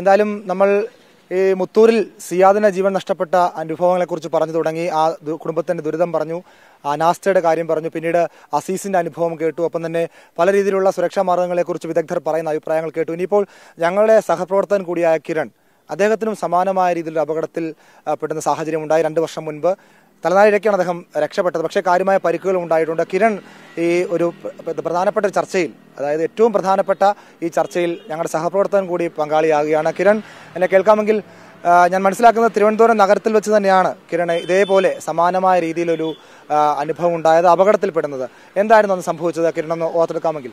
എന്തായാലും നമ്മൾ ഈ മുത്തൂരിൽ സിയാദിന ജീവൻ നഷ്ടപ്പെട്ട അനുഭവങ്ങളെക്കുറിച്ച് പറഞ്ഞു തുടങ്ങി ആ കുടുംബത്തിൻ്റെ ദുരിതം പറഞ്ഞു അനാസ്ഥയുടെ കാര്യം പറഞ്ഞു പിന്നീട് അസീസിൻ്റെ അനുഭവം കേട്ടു ഒപ്പം തന്നെ പല രീതിയിലുള്ള സുരക്ഷാ മാർഗങ്ങളെക്കുറിച്ച് വിദഗ്ധർ പറയുന്ന അഭിപ്രായങ്ങൾ കേട്ടു ഇനിയിപ്പോൾ ഞങ്ങളുടെ സഹപ്രവർത്തകൻ കൂടിയായ കിരൺ അദ്ദേഹത്തിനും സമാനമായ രീതിയിൽ അപകടത്തിൽ പെടുന്ന സാഹചര്യം ഉണ്ടായി രണ്ട് വർഷം മുൻപ് തലനാരിഴയ്ക്കാണ് അദ്ദേഹം രക്ഷപ്പെട്ടത് പക്ഷേ കാര്യമായ പരിക്കുകളും ഉണ്ടായിട്ടുണ്ട് കിരൺ ഈ ഒരു പ്രധാനപ്പെട്ട ഒരു ചർച്ചയിൽ അതായത് ഏറ്റവും പ്രധാനപ്പെട്ട ഈ ചർച്ചയിൽ ഞങ്ങളുടെ സഹപ്രവർത്തകൻ കൂടി പങ്കാളിയാകുകയാണ് കിരൺ എന്നെ കേൾക്കാമെങ്കിൽ ഞാൻ മനസ്സിലാക്കുന്നത് തിരുവനന്തപുരം നഗരത്തിൽ വെച്ച് തന്നെയാണ് കിരണ് ഇതേപോലെ സമാനമായ രീതിയിലൊരു അനുഭവം ഉണ്ടായത് അപകടത്തിൽപ്പെടുന്നത് എന്തായിരുന്നു അന്ന് സംഭവിച്ചത് കിരൺ ഒന്ന് ഓർത്തെടുക്കാമെങ്കിൽ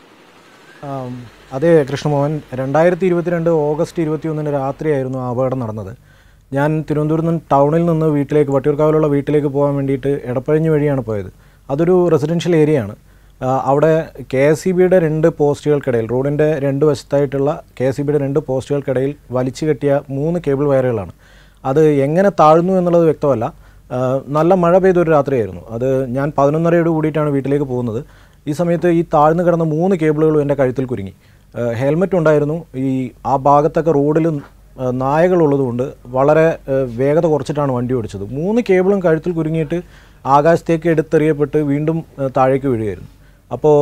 അതെ കൃഷ്ണമോഹൻ രണ്ടായിരത്തി ഇരുപത്തിരണ്ട് ഓഗസ്റ്റ് ഇരുപത്തിയൊന്നിന് രാത്രിയായിരുന്നു ആ അപകടം നടന്നത് ഞാൻ തിരുവനന്തപുരത്ത് നിന്ന് ടൗണിൽ നിന്ന് വീട്ടിലേക്ക് വട്ടിയൂർക്കാവിലുള്ള വീട്ടിലേക്ക് പോകാൻ വേണ്ടിയിട്ട് എടപ്പഴഞ്ഞ് വഴിയാണ് പോയത് അതൊരു റെസിഡൻഷ്യൽ ഏരിയയാണ് അവിടെ കെ എസ് ഇ ബിയുടെ രണ്ട് പോസ്റ്റുകൾക്കിടയിൽ റോഡിൻ്റെ രണ്ട് വശത്തായിട്ടുള്ള കെ എസ് ഇ ബിയുടെ രണ്ട് പോസ്റ്റുകൾക്കിടയിൽ വലിച്ചു കെട്ടിയ മൂന്ന് കേബിൾ വയറുകളാണ് അത് എങ്ങനെ താഴ്ന്നു എന്നുള്ളത് വ്യക്തമല്ല നല്ല മഴ പെയ്തൊരു രാത്രിയായിരുന്നു അത് ഞാൻ പതിനൊന്നരയോട് കൂടിയിട്ടാണ് വീട്ടിലേക്ക് പോകുന്നത് ഈ സമയത്ത് ഈ താഴ്ന്നു കിടന്ന മൂന്ന് കേബിളുകളും എൻ്റെ കഴുത്തിൽ കുരുങ്ങി ഹെൽമെറ്റ് ഉണ്ടായിരുന്നു ഈ ആ ഭാഗത്തൊക്കെ റോഡിൽ നായകളുള്ളതുകൊണ്ട് വളരെ വേഗത കുറച്ചിട്ടാണ് വണ്ടി ഓടിച്ചത് മൂന്ന് കേബിളും കഴുത്തിൽ കുരുങ്ങിയിട്ട് ആകാശത്തേക്ക് എടുത്തെറിയപ്പെട്ട് വീണ്ടും താഴേക്ക് വീഴുകയായിരുന്നു അപ്പോൾ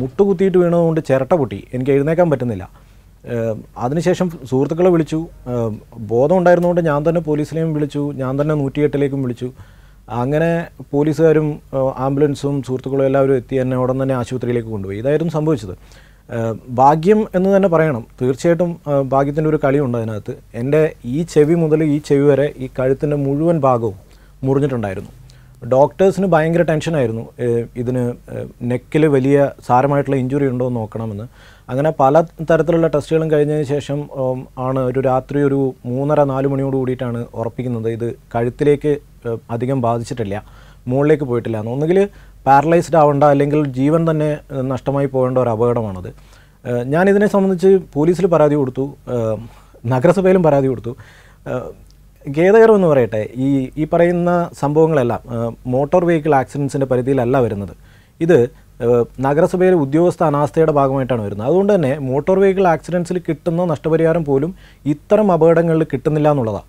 മുട്ടുകുത്തിയിട്ട് വീണതുകൊണ്ട് ചിരട്ട പൊട്ടി എനിക്ക് എഴുന്നേക്കാൻ പറ്റുന്നില്ല അതിനുശേഷം സുഹൃത്തുക്കളെ വിളിച്ചു ബോധം ഉണ്ടായിരുന്നുകൊണ്ട് ഞാൻ തന്നെ പോലീസിലേയും വിളിച്ചു ഞാൻ തന്നെ നൂറ്റിയെട്ടിലേക്കും വിളിച്ചു അങ്ങനെ പോലീസുകാരും ആംബുലൻസും സുഹൃത്തുക്കളും എല്ലാവരും എത്തി എന്നെ ഉടൻ തന്നെ ആശുപത്രിയിലേക്ക് കൊണ്ടുപോയി ഇതായിരുന്നു സംഭവിച്ചത് ഭാഗ്യം എന്ന് തന്നെ പറയണം തീർച്ചയായിട്ടും ഭാഗ്യത്തിൻ്റെ ഒരു കളിയുണ്ട് അതിനകത്ത് എൻ്റെ ഈ ചെവി മുതൽ ഈ ചെവി വരെ ഈ കഴുത്തിൻ്റെ മുഴുവൻ ഭാഗവും മുറിഞ്ഞിട്ടുണ്ടായിരുന്നു ഡോക്ടേഴ്സിന് ഭയങ്കര ടെൻഷനായിരുന്നു ഇതിന് നെക്കിൽ വലിയ സാരമായിട്ടുള്ള ഇഞ്ചുറി ഉണ്ടോ എന്ന് നോക്കണമെന്ന് അങ്ങനെ പല തരത്തിലുള്ള ടെസ്റ്റുകളും കഴിഞ്ഞതിന് ശേഷം ആണ് ഒരു രാത്രി ഒരു മൂന്നര നാല് മണിയോട് കൂടിയിട്ടാണ് ഉറപ്പിക്കുന്നത് ഇത് കഴുത്തിലേക്ക് അധികം ബാധിച്ചിട്ടില്ല മുകളിലേക്ക് പോയിട്ടില്ല എന്ന് ഒന്നുകിൽ പാരലൈസ്ഡ് ആവേണ്ട അല്ലെങ്കിൽ ജീവൻ തന്നെ നഷ്ടമായി പോകേണ്ട ഒരു അപകടമാണത് ഞാനിതിനെ സംബന്ധിച്ച് പോലീസിൽ പരാതി കൊടുത്തു നഗരസഭയിലും പരാതി കൊടുത്തു ഖേദകരം എന്ന് പറയട്ടെ ഈ ഈ പറയുന്ന സംഭവങ്ങളെല്ലാം മോട്ടോർ വെഹിക്കിൾ ആക്സിഡൻസിൻ്റെ പരിധിയിലല്ല വരുന്നത് ഇത് നഗരസഭയിലെ ഉദ്യോഗസ്ഥ അനാസ്ഥയുടെ ഭാഗമായിട്ടാണ് വരുന്നത് അതുകൊണ്ട് തന്നെ മോട്ടോർ വെഹിക്കിൾ ആക്സിഡൻസിൽ കിട്ടുന്ന നഷ്ടപരിഹാരം പോലും ഇത്തരം അപകടങ്ങളിൽ കിട്ടുന്നില്ല എന്നുള്ളതാണ്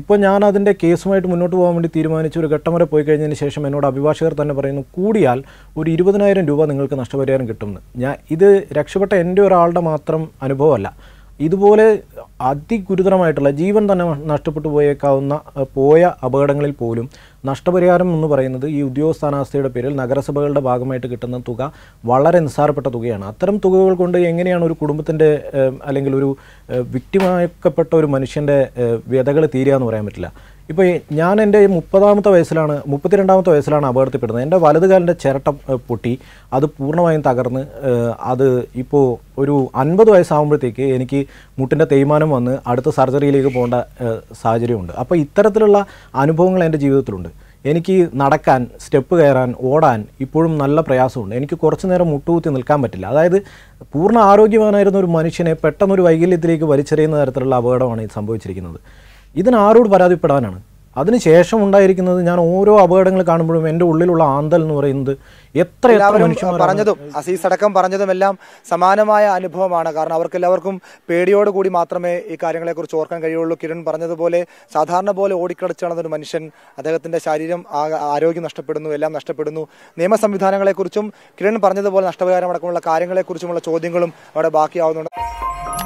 ഇപ്പോൾ ഞാൻ അതിൻ്റെ കേസുമായിട്ട് മുന്നോട്ട് പോകാൻ വേണ്ടി തീരുമാനിച്ച് ഒരു ഘട്ടം വരെ പോയി കഴിഞ്ഞതിന് ശേഷം എന്നോട് അഭിഭാഷകർ തന്നെ പറയുന്നു കൂടിയാൽ ഒരു ഇരുപതിനായിരം രൂപ നിങ്ങൾക്ക് നഷ്ടപരിഹാരം കിട്ടുമെന്ന് ഞാൻ ഇത് രക്ഷപ്പെട്ട എൻ്റെ ഒരാളുടെ മാത്രം അനുഭവമല്ല ഇതുപോലെ അതിഗുരുതരമായിട്ടുള്ള ജീവൻ തന്നെ നഷ്ടപ്പെട്ടു പോയേക്കാവുന്ന പോയ അപകടങ്ങളിൽ പോലും നഷ്ടപരിഹാരം എന്ന് പറയുന്നത് ഈ ഉദ്യോഗ സ്ഥാനാർത്ഥിയുടെ പേരിൽ നഗരസഭകളുടെ ഭാഗമായിട്ട് കിട്ടുന്ന തുക വളരെ നിസ്സാരപ്പെട്ട തുകയാണ് അത്തരം തുകകൾ കൊണ്ട് എങ്ങനെയാണ് ഒരു കുടുംബത്തിൻ്റെ അല്ലെങ്കിൽ ഒരു വിക്ടിമാക്കപ്പെട്ട ഒരു മനുഷ്യൻ്റെ വ്യതകൾ തീരുക എന്ന് പറയാൻ പറ്റില്ല ഇപ്പോൾ ഞാൻ എൻ്റെ മുപ്പതാമത്തെ വയസ്സിലാണ് മുപ്പത്തിരണ്ടാമത്തെ വയസ്സിലാണ് അപകടത്തിൽപ്പെടുന്നത് എൻ്റെ വലതുകാലിൻ്റെ ചിരട്ട പൊട്ടി അത് പൂർണ്ണമായും തകർന്ന് അത് ഇപ്പോൾ ഒരു അൻപത് വയസ്സാകുമ്പോഴത്തേക്ക് എനിക്ക് മുട്ടിൻ്റെ തേയ്മാനം വന്ന് അടുത്ത സർജറിയിലേക്ക് പോകേണ്ട സാഹചര്യമുണ്ട് അപ്പോൾ ഇത്തരത്തിലുള്ള അനുഭവങ്ങൾ എൻ്റെ ജീവിതത്തിലുണ്ട് എനിക്ക് നടക്കാൻ സ്റ്റെപ്പ് കയറാൻ ഓടാൻ ഇപ്പോഴും നല്ല പ്രയാസമുണ്ട് എനിക്ക് കുറച്ചു നേരം മുട്ടുകുത്തി നിൽക്കാൻ പറ്റില്ല അതായത് പൂർണ്ണ ആരോഗ്യവാനായിരുന്ന ഒരു മനുഷ്യനെ പെട്ടെന്നൊരു വൈകല്യത്തിലേക്ക് വലിച്ചെറിയുന്ന തരത്തിലുള്ള അപകടമാണ് സംഭവിച്ചിരിക്കുന്നത് ഇതിന് ആരോട് പരാതിപ്പെടാനാണ് അതിനുശേഷം ഉണ്ടായിരിക്കുന്നത് ഞാൻ ഓരോ അപകടങ്ങൾ കാണുമ്പോഴും എൻ്റെ ഉള്ളിലുള്ള ആന്തൽ എന്ന് പറയുന്നത് എത്ര എത്ര പറഞ്ഞതും അസീസ് അടക്കം പറഞ്ഞതും എല്ലാം സമാനമായ അനുഭവമാണ് കാരണം അവർക്കെല്ലാവർക്കും പേടിയോടുകൂടി മാത്രമേ ഈ കാര്യങ്ങളെക്കുറിച്ച് ഓർക്കാൻ കഴിയുള്ളൂ കിരൺ പറഞ്ഞതുപോലെ സാധാരണ പോലെ ഒരു മനുഷ്യൻ അദ്ദേഹത്തിൻ്റെ ശരീരം ആരോഗ്യം നഷ്ടപ്പെടുന്നു എല്ലാം നഷ്ടപ്പെടുന്നു നിയമ സംവിധാനങ്ങളെക്കുറിച്ചും കിരൺ പറഞ്ഞതുപോലെ നഷ്ടപരിഹാരം അടക്കമുള്ള കാര്യങ്ങളെക്കുറിച്ചുമുള്ള ചോദ്യങ്ങളും അവിടെ ബാക്കിയാവുന്നുണ്ട്